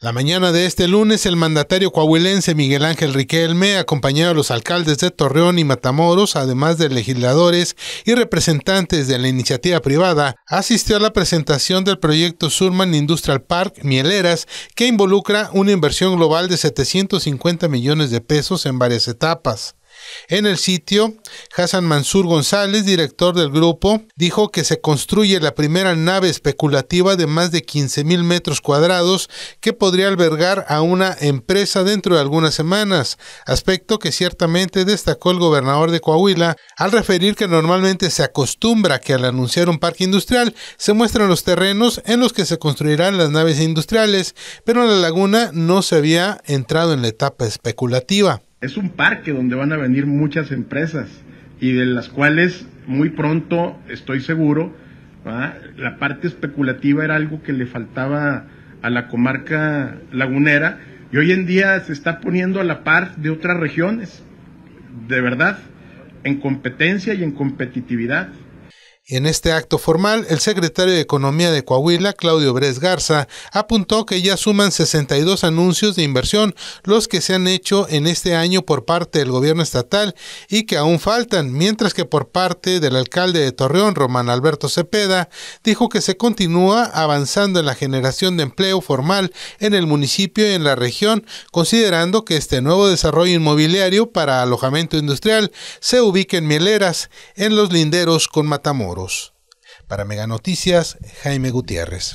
La mañana de este lunes, el mandatario coahuilense Miguel Ángel Riquelme, acompañado de los alcaldes de Torreón y Matamoros, además de legisladores y representantes de la iniciativa privada, asistió a la presentación del proyecto Surman Industrial Park Mieleras, que involucra una inversión global de 750 millones de pesos en varias etapas. En el sitio, Hassan Mansur González, director del grupo, dijo que se construye la primera nave especulativa de más de 15.000 metros cuadrados que podría albergar a una empresa dentro de algunas semanas, aspecto que ciertamente destacó el gobernador de Coahuila al referir que normalmente se acostumbra que al anunciar un parque industrial se muestran los terrenos en los que se construirán las naves industriales, pero en la laguna no se había entrado en la etapa especulativa es un parque donde van a venir muchas empresas y de las cuales muy pronto, estoy seguro, la parte especulativa era algo que le faltaba a la comarca lagunera y hoy en día se está poniendo a la par de otras regiones, de verdad, en competencia y en competitividad. En este acto formal, el secretario de Economía de Coahuila, Claudio Bres Garza, apuntó que ya suman 62 anuncios de inversión los que se han hecho en este año por parte del gobierno estatal y que aún faltan, mientras que por parte del alcalde de Torreón, Román Alberto Cepeda, dijo que se continúa avanzando en la generación de empleo formal en el municipio y en la región, considerando que este nuevo desarrollo inmobiliario para alojamiento industrial se ubica en Mieleras, en los linderos con Matamoros. Para Para Noticias Jaime Gutiérrez.